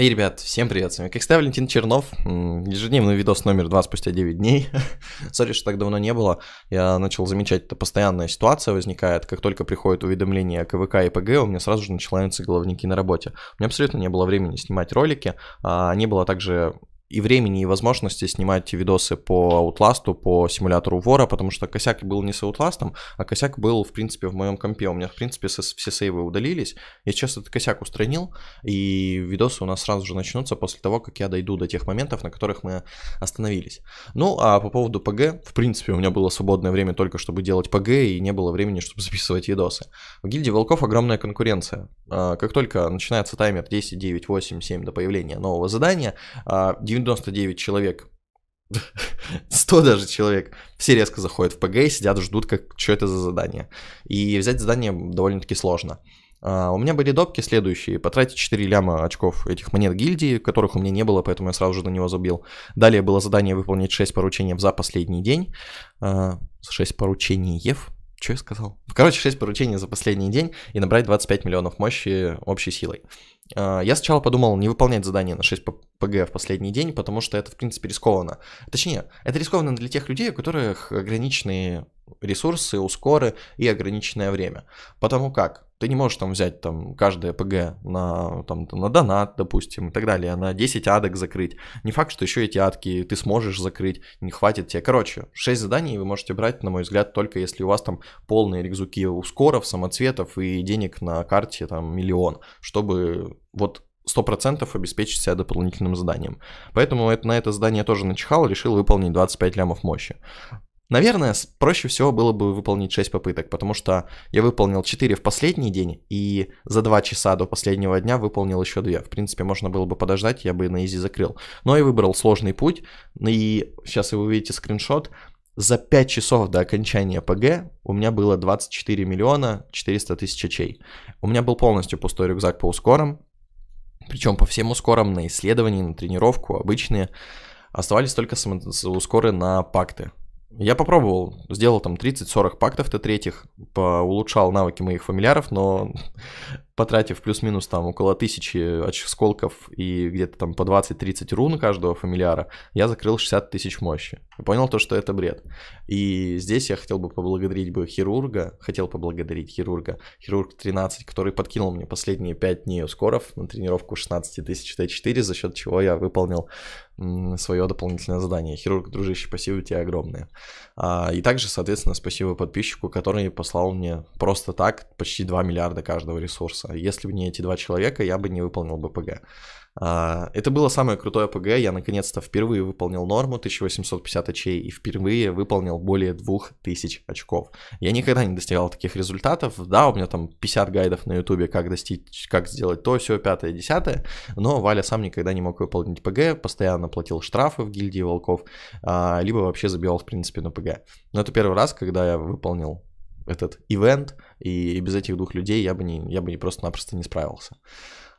Эй, ребят, всем привет, с вами как всегда Валентин Чернов, ежедневный видос номер два спустя 9 дней, сори, что так давно не было, я начал замечать, это постоянная ситуация возникает, как только приходит уведомление о КВК и ПГ, у меня сразу же начинаются головники на работе, у меня абсолютно не было времени снимать ролики, а не было также и времени, и возможности снимать видосы по Outlast, по симулятору вора, потому что косяк был не с Outlast, а косяк был, в принципе, в моем компе. У меня, в принципе, все сейвы удалились. Я сейчас этот косяк устранил, и видосы у нас сразу же начнутся после того, как я дойду до тех моментов, на которых мы остановились. Ну, а по поводу ПГ, в принципе, у меня было свободное время только, чтобы делать ПГ, и не было времени, чтобы записывать видосы. В гильдии волков огромная конкуренция. А, как только начинается таймер 10, 9, 8, 7 до появления нового задания, 90 а, 99 человек, 100 даже человек, все резко заходят в ПГ и сидят, ждут, как, что это за задание. И взять задание довольно-таки сложно. Uh, у меня были допки следующие. Потратить 4 ляма очков этих монет гильдии, которых у меня не было, поэтому я сразу же на него забил. Далее было задание выполнить 6 поручений за последний день. Uh, а, 6 поручений Ев, что я сказал? Короче, 6 поручений за последний день и набрать 25 миллионов мощи общей силой. А, я сначала подумал не выполнять задание на 6 ПГ в последний день, потому что это, в принципе, рискованно. Точнее, это рискованно для тех людей, у которых ограниченные ресурсы, ускоры и ограниченное время. Потому как ты не можешь там взять там каждое ПГ на, там, на донат, допустим, и так далее, на 10 адок закрыть. Не факт, что еще эти адки ты сможешь закрыть, не хватит тебе. Короче, 6 заданий вы можете брать, на мой взгляд, только если у вас там полные рюкзаки ускоров, самоцветов и денег на карте там миллион, чтобы вот 100% обеспечить себя дополнительным заданием. Поэтому это, на это задание тоже начихал, решил выполнить 25 лямов мощи. Наверное, проще всего было бы выполнить 6 попыток, потому что я выполнил 4 в последний день и за 2 часа до последнего дня выполнил еще 2. В принципе, можно было бы подождать, я бы на изи закрыл. Но я выбрал сложный путь, и сейчас вы увидите скриншот. За 5 часов до окончания ПГ у меня было 24 миллиона 400 тысяч чей. У меня был полностью пустой рюкзак по ускорам, причем по всем ускорам, на исследования, на тренировку, обычные. Оставались только ускоры на пакты. Я попробовал, сделал там 30-40 пактов Т3, улучшал навыки моих фамильяров, но потратив плюс-минус там около тысячи осколков и где-то там по 20-30 рун каждого фамильяра, я закрыл 60 тысяч мощи. И понял то, что это бред. И здесь я хотел бы поблагодарить бы хирурга, хотел поблагодарить хирурга, хирург 13, который подкинул мне последние 5 дней ускоров на тренировку 16 тысяч Т4, за счет чего я выполнил свое дополнительное задание. Хирург, дружище, спасибо тебе огромное. А, и также, соответственно, спасибо подписчику, который послал мне просто так почти 2 миллиарда каждого ресурса кажется. Если бы не эти два человека, я бы не выполнил БПГ. А, это было самое крутое ПГ, я наконец-то впервые выполнил норму 1850 очей и впервые выполнил более 2000 очков. Я никогда не достигал таких результатов, да, у меня там 50 гайдов на ютубе, как достичь, как сделать то, все, пятое, десятое, но Валя сам никогда не мог выполнить ПГ, постоянно платил штрафы в гильдии волков, а, либо вообще забивал в принципе на ПГ. Но это первый раз, когда я выполнил этот ивент, и без этих двух людей я бы, не, я бы просто-напросто не справился.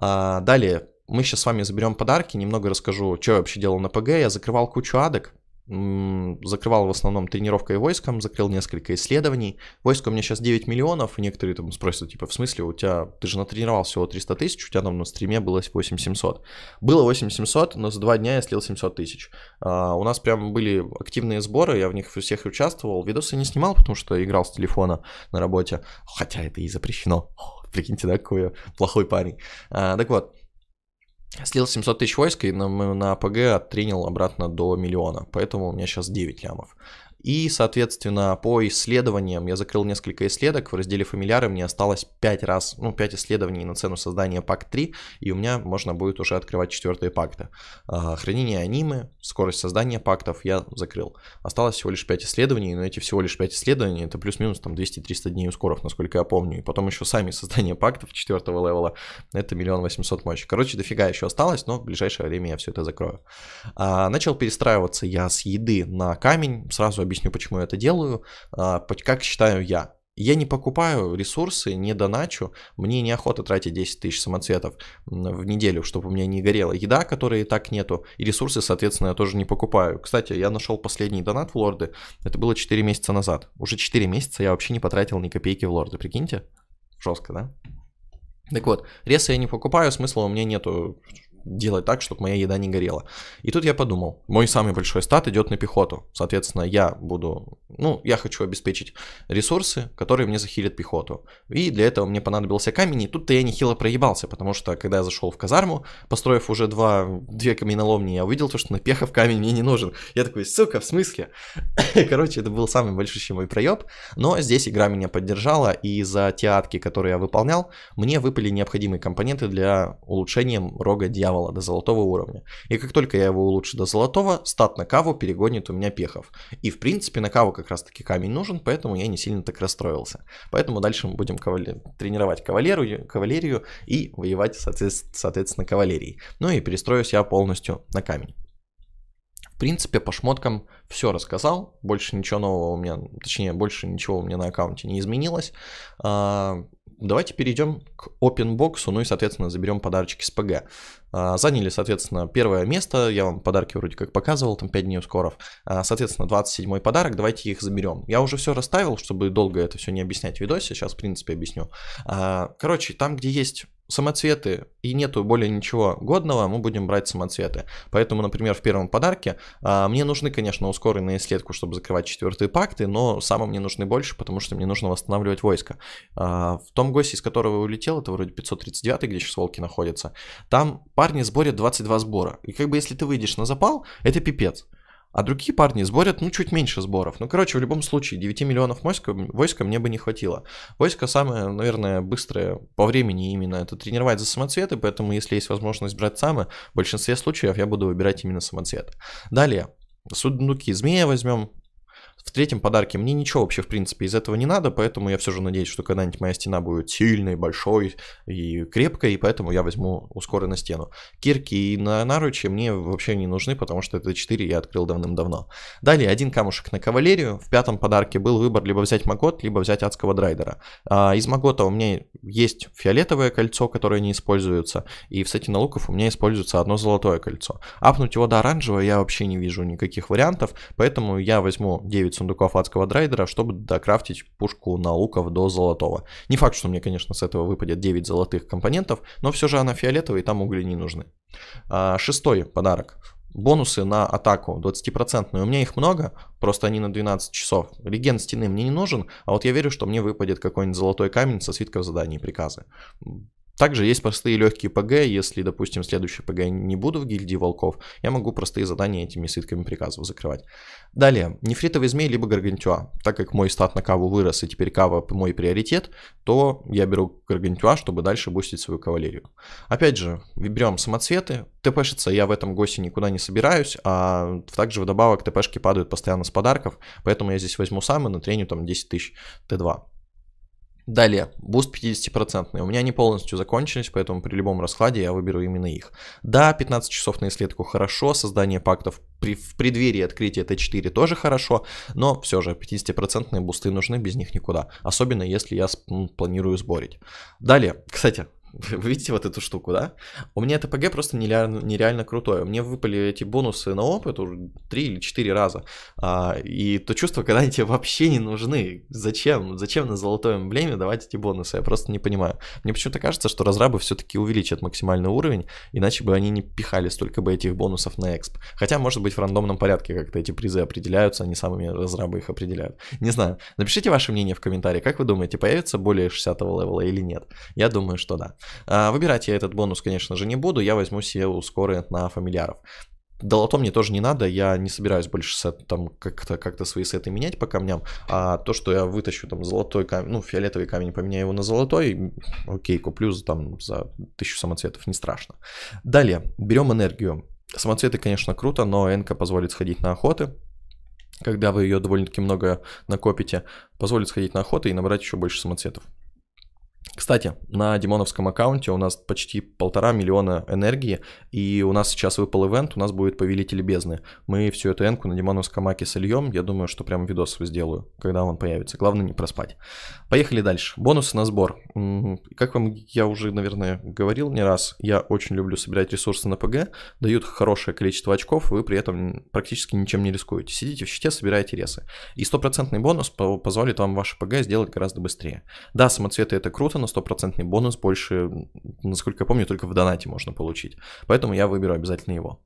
А, далее, мы сейчас с вами заберем подарки, немного расскажу, что я вообще делал на ПГ. Я закрывал кучу адок, закрывал в основном тренировкой войском, закрыл несколько исследований. Войско у меня сейчас 9 миллионов, некоторые там спросят, типа, в смысле, у тебя, ты же натренировал всего 300 тысяч, у тебя там на стриме было 8700. Было 8700, но за два дня я слил 700 тысяч. А, у нас прям были активные сборы, я в них всех участвовал. Видосы не снимал, потому что играл с телефона на работе, хотя это и запрещено. О, прикиньте, да, какой я плохой парень. А, так вот, Слил 700 тысяч войск и на, на АПГ оттренил обратно до миллиона. Поэтому у меня сейчас 9 лямов. И, соответственно, по исследованиям, я закрыл несколько исследок, в разделе фамильяры мне осталось 5 раз, ну, 5 исследований на цену создания пак 3, и у меня можно будет уже открывать четвертые пакты. А, Хранение анимы, скорость создания пактов я закрыл. Осталось всего лишь 5 исследований, но эти всего лишь 5 исследований, это плюс-минус там 200-300 дней ускоров, насколько я помню. И потом еще сами создание пактов четвертого левела, это миллион восемьсот мочек. Короче, дофига еще осталось, но в ближайшее время я все это закрою. А, начал перестраиваться я с еды на камень, сразу объясню, почему я это делаю, а, как считаю я. Я не покупаю ресурсы, не доначу, мне неохота тратить 10 тысяч самоцветов в неделю, чтобы у меня не горела еда, которой и так нету, и ресурсы, соответственно, я тоже не покупаю. Кстати, я нашел последний донат в лорды, это было 4 месяца назад. Уже 4 месяца я вообще не потратил ни копейки в лорды, прикиньте? Жестко, да? Так вот, ресы я не покупаю, смысла у меня нету делать так, чтобы моя еда не горела. И тут я подумал, мой самый большой стат идет на пехоту. Соответственно, я буду, ну, я хочу обеспечить ресурсы, которые мне захилят пехоту. И для этого мне понадобился камень, и тут-то я нехило проебался, потому что, когда я зашел в казарму, построив уже два, две каменоломни, я увидел то, что на пехов камень мне не нужен. Я такой, сука, в смысле? Короче, это был самый большущий мой проеб, но здесь игра меня поддержала, и за театки, которые я выполнял, мне выпали необходимые компоненты для улучшения рога диабета улучшенного до золотого уровня. И как только я его улучшу до золотого, стат на каву перегонит у меня пехов. И в принципе на каву как раз таки камень нужен, поэтому я не сильно так расстроился. Поэтому дальше мы будем кавалер... тренировать кавалеру кавалерию и воевать соответственно кавалерией. Ну и перестроюсь я полностью на камень. В принципе, по шмоткам все рассказал. Больше ничего нового у меня, точнее, больше ничего у меня на аккаунте не изменилось. А, Давайте перейдем к OpenBox, ну и, соответственно, заберем подарочки с ПГ. А, заняли, соответственно, первое место, я вам подарки вроде как показывал, там 5 дней ускоров. А, соответственно, 27-й подарок, давайте их заберем. Я уже все расставил, чтобы долго это все не объяснять в видосе, сейчас, в принципе, объясню. А, короче, там, где есть самоцветы и нету более ничего годного, мы будем брать самоцветы. Поэтому, например, в первом подарке а, мне нужны, конечно, ускоренные следку, чтобы закрывать четвертые пакты, но самым мне нужны больше, потому что мне нужно восстанавливать войско. А, в том госте, из которого улетел, это вроде 539, где сейчас волки находятся, там парни сборят 22 сбора. И как бы если ты выйдешь на запал, это пипец. А другие парни сборят, ну, чуть меньше сборов. Ну, короче, в любом случае, 9 миллионов войска, войска мне бы не хватило. Войско самое, наверное, быстрое по времени именно это тренировать за самоцветы, поэтому если есть возможность брать самое в большинстве случаев я буду выбирать именно самоцвет. Далее, сундуки змея возьмем, в третьем подарке мне ничего вообще, в принципе, из этого не надо, поэтому я все же надеюсь, что когда-нибудь моя стена будет сильной, большой и крепкой, и поэтому я возьму ускоренную стену. Кирки и на наручи мне вообще не нужны, потому что это 4 я открыл давным-давно. Далее, один камушек на кавалерию. В пятом подарке был выбор либо взять Магот, либо взять Адского Драйдера. А, из Магота у меня есть фиолетовое кольцо, которое не используется, и в сети налуков у меня используется одно золотое кольцо. Апнуть его до оранжевого я вообще не вижу никаких вариантов, поэтому я возьму 9 9 сундуков адского драйдера, чтобы докрафтить пушку науков до золотого. Не факт, что мне, конечно, с этого выпадет 9 золотых компонентов, но все же она фиолетовая и там угли не нужны. А, шестой подарок. Бонусы на атаку 20%. У меня их много, просто они на 12 часов. Реген стены мне не нужен, а вот я верю, что мне выпадет какой-нибудь золотой камень со свитков заданий и приказы. Также есть простые легкие ПГ, если, допустим, следующий ПГ не буду в гильдии волков, я могу простые задания этими свитками приказов закрывать. Далее, нефритовый змей либо гаргантюа. Так как мой стат на каву вырос и теперь кава мой приоритет, то я беру гаргантюа, чтобы дальше бустить свою кавалерию. Опять же, берем самоцветы, ТПшится я в этом госе никуда не собираюсь, а также вдобавок ТПшки падают постоянно с подарков, поэтому я здесь возьму сам и натреню там 10 тысяч Т2. Далее, буст 50%. У меня они полностью закончились, поэтому при любом раскладе я выберу именно их. Да, 15 часов на исследку хорошо, создание пактов при, в преддверии открытия Т4 тоже хорошо, но все же 50% бусты нужны, без них никуда. Особенно если я планирую сборить. Далее, кстати, Вы видите вот эту штуку, да? У меня это ПГ просто нереально, нереально крутое. Мне выпали эти бонусы на опыт уже 3 или 4 раза. А, и то чувство, когда они тебе вообще не нужны. Зачем? Зачем на золотое эмблеме давать эти бонусы? Я просто не понимаю. Мне почему-то кажется, что разрабы все-таки увеличат максимальный уровень, иначе бы они не пихали столько бы этих бонусов на эксп. Хотя, может быть, в рандомном порядке как-то эти призы определяются, они самыми разрабы их определяют. Не знаю. Напишите ваше мнение в комментариях. как вы думаете, появится более 60 левела или нет? Я думаю, что да. А, выбирать я этот бонус, конечно же, не буду, я возьму себе ускоры на фамильяров. Долото мне тоже не надо, я не собираюсь больше сет, там как-то как свои сеты менять по камням, а то, что я вытащу там золотой камень, ну, фиолетовый камень, поменяю его на золотой, окей, куплю там за тысячу самоцветов, не страшно. Далее, берем энергию. Самоцветы, конечно, круто, но энка позволит сходить на охоты, когда вы ее довольно-таки много накопите, позволит сходить на охоты и набрать еще больше самоцветов. Кстати, на Димоновском аккаунте у нас почти полтора миллиона энергии, и у нас сейчас выпал ивент, у нас будет Повелитель Бездны. Мы всю эту энку на Димоновском аке сольем, я думаю, что прям видос сделаю, когда он появится. Главное не проспать. Поехали дальше. Бонус на сбор. Как вам я уже, наверное, говорил не раз, я очень люблю собирать ресурсы на ПГ, дают хорошее количество очков, вы при этом практически ничем не рискуете. Сидите в щите, собираете ресы. И стопроцентный бонус позволит вам ваше ПГ сделать гораздо быстрее. Да, самоцветы это круто, почему-то на стопроцентный бонус больше, насколько я помню, только в донате можно получить. Поэтому я выберу обязательно его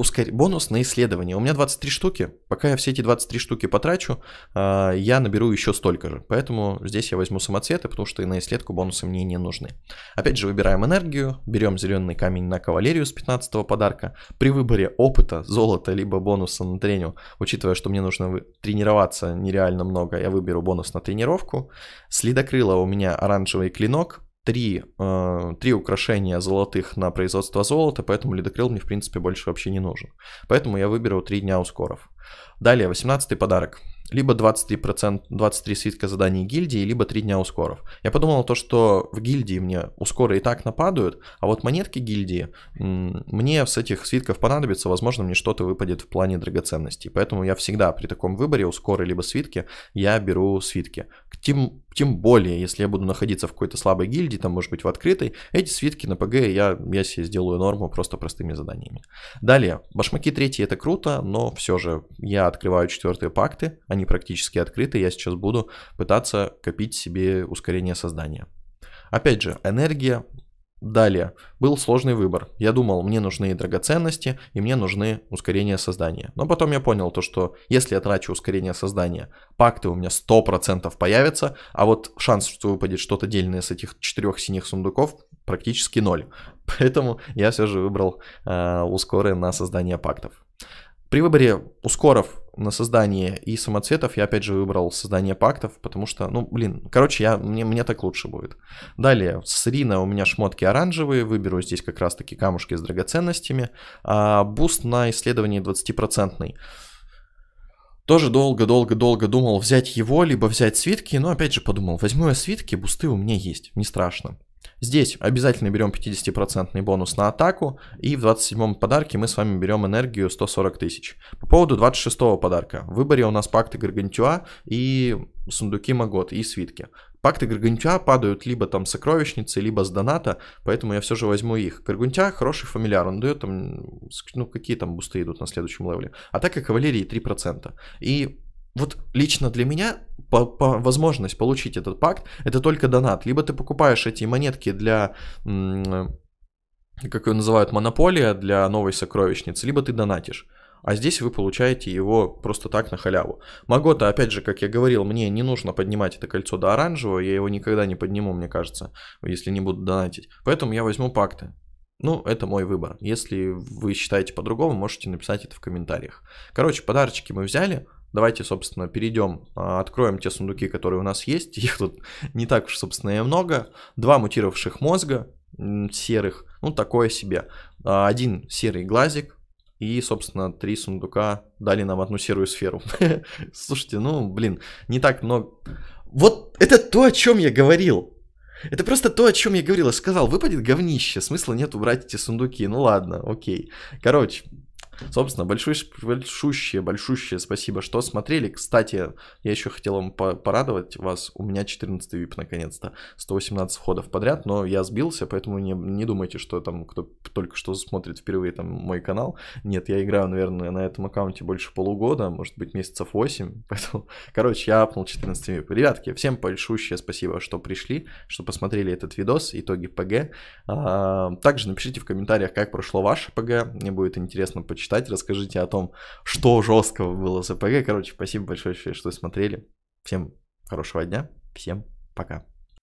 ускор... бонус на исследование. У меня 23 штуки. Пока я все эти 23 штуки потрачу, а, я наберу еще столько же. Поэтому здесь я возьму самоцветы, потому что и на исследку бонусы мне не нужны. Опять же, выбираем энергию, берем зеленый камень на кавалерию с 15 подарка. При выборе опыта, золота, либо бонуса на треню, учитывая, что мне нужно тренироваться нереально много, я выберу бонус на тренировку. Следокрыла у меня оранжевый клинок, три, э, три украшения золотых на производство золота, поэтому ледокрыл мне, в принципе, больше вообще не нужен. Поэтому я выберу три дня ускоров. Далее, 18 подарок. Либо 23%, 23 свитка заданий гильдии, либо 3 дня ускоров. Я подумал то, что в гильдии мне ускоры и так нападают, а вот монетки гильдии мне с этих свитков понадобится, возможно, мне что-то выпадет в плане драгоценностей. Поэтому я всегда при таком выборе ускоры либо свитки, я беру свитки. К тем тем более, если я буду находиться в какой-то слабой гильдии, там, может быть, в открытой, эти свитки на ПГ я, я себе сделаю норму просто простыми заданиями. Далее, башмаки третьи это круто, но все же я открываю четвертые пакты, они практически открыты, я сейчас буду пытаться копить себе ускорение создания. Опять же, энергия, Далее, был сложный выбор. Я думал, мне нужны драгоценности и мне нужны ускорения создания. Но потом я понял то, что если я трачу ускорение создания, пакты у меня 100% появятся, а вот шанс, что выпадет что-то дельное с этих четырех синих сундуков, практически ноль. Поэтому я все же выбрал э, ускоры на создание пактов. При выборе ускоров на создание и самоцветов я опять же выбрал создание пактов, потому что, ну, блин, короче, я, мне, мне так лучше будет. Далее, с Рина у меня шмотки оранжевые, выберу здесь как раз-таки камушки с драгоценностями. А, буст на исследование 20%. Тоже долго-долго-долго думал, взять его, либо взять свитки, но опять же подумал, возьму я свитки, бусты у меня есть, не страшно. Здесь обязательно берем 50% бонус на атаку, и в 27-м подарке мы с вами берем энергию 140 тысяч. По поводу 26-го подарка. В выборе у нас пакты Гаргантюа и сундуки Магот, и свитки. Пакты Гаргантюа падают либо там сокровищницы, либо с доната, поэтому я все же возьму их. Гаргантюа хороший фамильяр, он дает там, ну какие там бусты идут на следующем левеле. Атака кавалерии 3%. И вот лично для меня по, по возможность получить этот пакт это только донат. Либо ты покупаешь эти монетки для как ее называют, монополия для новой сокровищницы, либо ты донатишь. А здесь вы получаете его просто так на халяву. Магота, опять же, как я говорил, мне не нужно поднимать это кольцо до оранжевого, я его никогда не подниму, мне кажется, если не буду донатить. Поэтому я возьму пакты. Ну, это мой выбор. Если вы считаете по-другому, можете написать это в комментариях. Короче, подарочки мы взяли. Давайте, собственно, перейдем, а, откроем те сундуки, которые у нас есть. Их тут не так уж, собственно, и много. Два мутировавших мозга серых, ну, такое себе. А, один серый глазик, и, собственно, три сундука дали нам одну серую сферу. Слушайте, ну, блин, не так много. Вот это то, о чем я говорил. Это просто то, о чем я говорил. Я сказал, выпадет говнище, смысла нет убрать эти сундуки. Ну ладно, окей. Короче, Собственно, большущее, большущее, большущее спасибо, что смотрели. Кстати, я еще хотел вам порадовать вас. У меня 14 VIP наконец-то. 118 входов подряд, но я сбился, поэтому не, не думайте, что там кто только что смотрит впервые там мой канал. Нет, я играю, наверное, на этом аккаунте больше полугода, может быть, месяцев 8. Поэтому, короче, я апнул 14 VIP. Ребятки, всем большущее спасибо, что пришли, что посмотрели этот видос, итоги ПГ. А, также напишите в комментариях, как прошло ваше ПГ. Мне будет интересно почитать Читать, расскажите о том, что жесткого было с ЭПГ. Короче, спасибо большое, что смотрели. Всем хорошего дня, всем пока.